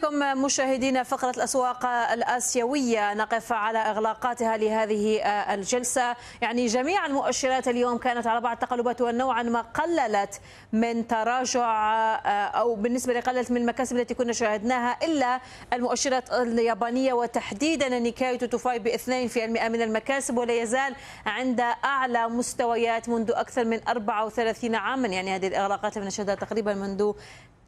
بكم مشاهدينا فقرة الأسواق الآسيوية نقف على إغلاقاتها لهذه آه، الجلسة يعني جميع المؤشرات اليوم كانت على بعض التقلبات ونوعا ما قللت من تراجع آه، أو بالنسبة لقللت من المكاسب التي كنا شاهدناها إلا المؤشرات اليابانية وتحديدا النيكاي توتوفاي في المئة من المكاسب ولا يزال عند أعلى مستويات منذ أكثر من 34 عاما يعني هذه الإغلاقات نشهدها تقريبا منذ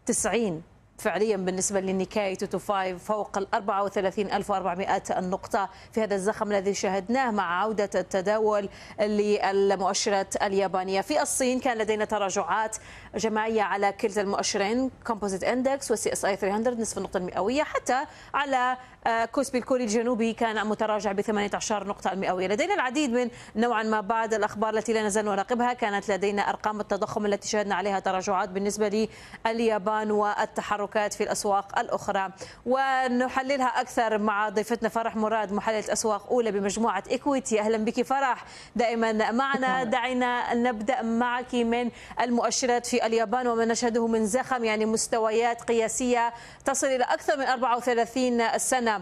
90 فعليا بالنسبة لنيكاي توتو فايف فوق ال 34400 النقطة في هذا الزخم الذي شاهدناه مع عودة التداول للمؤشرات اليابانية في الصين كان لدينا تراجعات جماعية على كلتا المؤشرين كومبوزيت اندكس والسي اس اي 300 نصف النقطة المئوية حتى على آه، كوسبي الكوري الجنوبي كان متراجع ب 18 نقطة المئوية لدينا العديد من نوعا ما بعد الأخبار التي لا نزال نراقبها كانت لدينا أرقام التضخم التي شهدنا عليها تراجعات بالنسبة لليابان والتحرك التحركات في الأسواق الأخرى ونحللها أكثر مع ضيفتنا فرح مراد محللة أسواق أولى بمجموعة إكويتي أهلا بك فرح دائما معنا دعينا نبدأ معك من المؤشرات في اليابان وما نشهده من زخم يعني مستويات قياسية تصل إلى أكثر من 34 سنة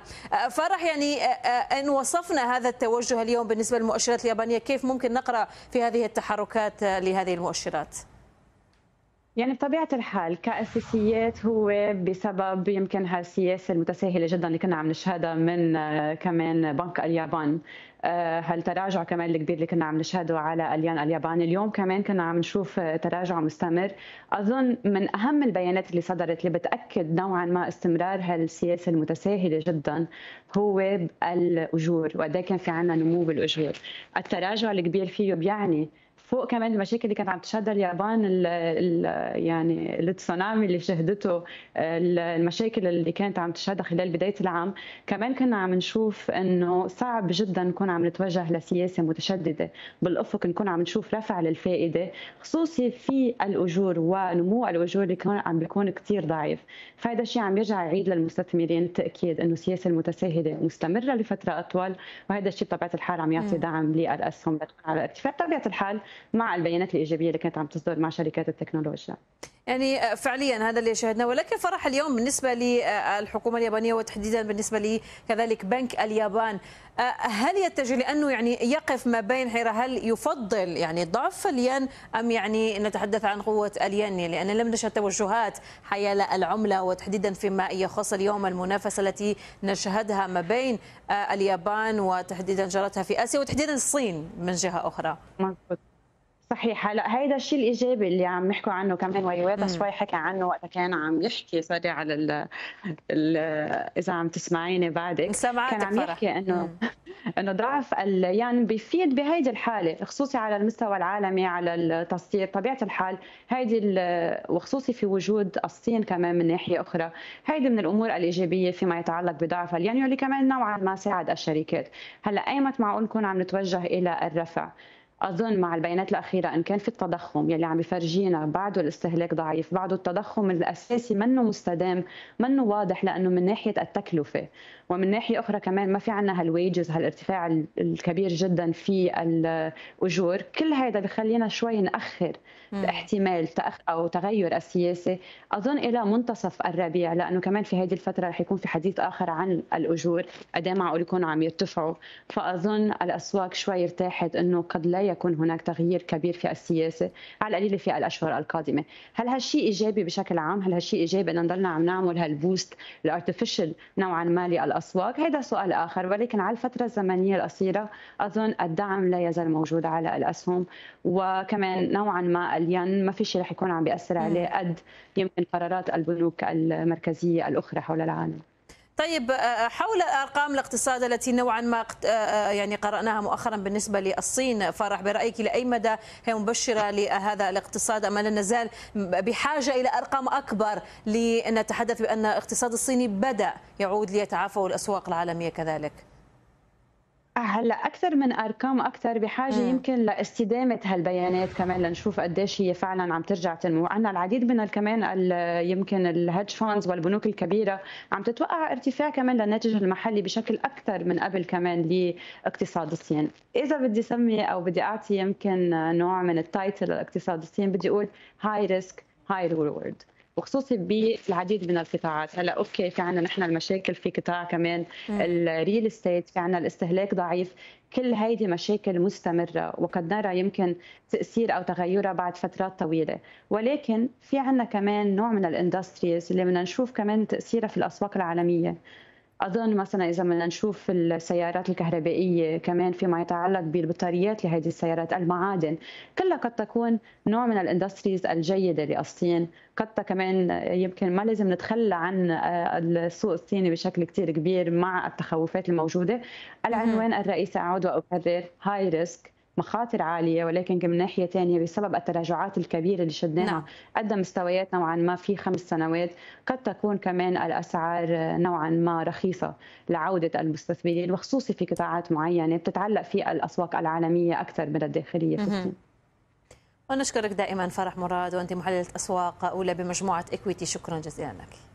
فرح يعني إن وصفنا هذا التوجه اليوم بالنسبة للمؤشرات اليابانية كيف ممكن نقرأ في هذه التحركات لهذه المؤشرات؟ يعني بطبيعة الحال كأساسيات هو بسبب يمكن هالسياسة المتساهلة جدا اللي كنا عم نشهدها من آه، كمان بنك اليابان آه، هالتراجع كمان الكبير اللي كنا عم نشهده على اليان اليابان اليوم كمان كنا عم نشوف آه، تراجع مستمر اظن من اهم البيانات اللي صدرت اللي بتاكد نوعا ما استمرار هالسياسه المتساهله جدا هو الاجور وقد إيه كان في عنا نمو بالاجور التراجع الكبير فيه بيعني فوق كمان المشاكل اللي كانت عم تشهدها اليابان الـ الـ يعني التسونامي اللي شهدته المشاكل اللي كانت عم تشهدها خلال بدايه العام كمان كنا عم نشوف انه صعب جدا نكون عم نتوجه لسياسه متشدده بالافق نكون عم نشوف رفع للفائده خصوصي في الاجور ونمو الاجور اللي كان عم بيكون كثير ضعيف فهذا الشيء عم يرجع يعيد للمستثمرين التاكيد انه السياسه المتساهله مستمره لفتره اطول وهذا الشيء بطبيعه الحال عم يعطي دعم للاسهم على ارتفاع بطبيعه الحال مع البيانات الايجابيه اللي كانت عم تصدر مع شركات التكنولوجيا يعني آه، فعليا هذا اللي شاهدناه ولكن فرح اليوم بالنسبه للحكومه آه، اليابانيه وتحديدا بالنسبه لكذلك بنك اليابان آه، هل يتجه لانه يعني يقف ما بين حيره هل يفضل يعني ضعف الين ام يعني نتحدث عن قوه الين لان لم نشهد توجهات حيال العمله وتحديدا فيما يخص اليوم المنافسه التي نشهدها ما بين اليابان وتحديدا جارتها في اسيا وتحديدا الصين من جهه اخرى مزبط. صحيح هلا هيدا الشيء الايجابي اللي عم نحكوا عنه كمان ورواده شوي حكى عنه وقتها كان عم يحكي سوري على ال اذا عم تسمعيني بعدك كان عم يحكي انه انه ضعف اليان يعني بيفيد بهيدي الحاله خصوصي على المستوى العالمي على التصدير طبيعه الحال هيدي وخصوصي في وجود الصين كمان من ناحيه اخرى هيدي من الامور الايجابيه فيما يتعلق بضعف اليان يعني واللي كمان نوعا ما ساعد الشركات هلا ايمت معقول نكون عم نتوجه الى الرفع اظن مع البيانات الاخيره ان كان في التضخم يلي عم بفرجينا بعده الاستهلاك ضعيف بعده التضخم الاساسي منه مستدام منه واضح لانه من ناحيه التكلفه ومن ناحيه اخرى كمان ما في عندنا هالويجز هالارتفاع الكبير جدا في الاجور كل هذا بخلينا شوي ناخر احتمال تاخر او تغير السياسي اظن الى منتصف الربيع لانه كمان في هذه الفتره رح يكون في حديث اخر عن الاجور قد معقول يكونوا عم يرتفعوا فاظن الاسواق شوي ارتاحت انه قد لا يكون هناك تغيير كبير في السياسه على القليله في الاشهر القادمه هل هالشيء ايجابي بشكل عام هل هالشيء ايجابي انه نضلنا عم نعمل هالبوست الارتفيشال نوعا ما للاسواق هذا سؤال اخر ولكن على الفتره الزمنيه القصيره اظن الدعم لا يزال موجود على الاسهم وكمان نوعا ما الين ما في شيء رح يكون عم بياثر عليه قد يمكن قرارات البنوك المركزيه الاخرى حول العالم طيب آه، آه، حول ارقام الاقتصاد التي نوعا ما آه، يعني قراناها مؤخرا بالنسبه للصين فرح برايك لاي مدى هي مبشره لهذا الاقتصاد ام لا نزال بحاجه الى ارقام اكبر لنتحدث بان الاقتصاد الصيني بدا يعود ليتعافى الاسواق العالميه كذلك؟ هلا اكثر من ارقام اكثر بحاجه مم. يمكن لاستدامه هالبيانات كمان لنشوف قديش هي فعلا عم ترجع تنمو، عندنا العديد من كمان يمكن الهيدج فاندز والبنوك الكبيره عم تتوقع ارتفاع كمان للناتج المحلي بشكل اكثر من قبل كمان لاقتصاد الصين، اذا بدي سمي او بدي اعطي يمكن نوع من التايتل لاقتصاد الصين بدي اقول هاي ريسك هاي ريورد وخصوصي بالعديد من القطاعات هلا اوكي في عنا نحن المشاكل في قطاع كمان الريل استيت في عنا الاستهلاك ضعيف كل هيدي مشاكل مستمرة وقد نرى يمكن تأثير أو تغيرها بعد فترات طويلة ولكن في عنا كمان نوع من الاندستريز اللي بدنا نشوف كمان تأثيرها في الأسواق العالمية اظن مثلا اذا بدنا نشوف السيارات الكهربائيه كمان فيما يتعلق بالبطاريات لهذه السيارات المعادن كلها قد تكون نوع من الاندستريز الجيده للصين قد كمان يمكن ما لازم نتخلى عن آه، السوق الصيني بشكل كثير كبير مع التخوفات الموجوده العنوان الرئيسي اعود واكرر هاي ريسك مخاطر عالية ولكن من ناحية ثانية بسبب التراجعات الكبيرة اللي شدناها نعم. قد مستويات نوعا ما في خمس سنوات قد تكون كمان الأسعار نوعا ما رخيصة لعودة المستثمرين وخصوصي في قطاعات معينة بتتعلق في الأسواق العالمية أكثر من الداخلية في ونشكرك دائما فرح مراد وأنت محللة أسواق أولى بمجموعة إكويتي شكرا جزيلا لك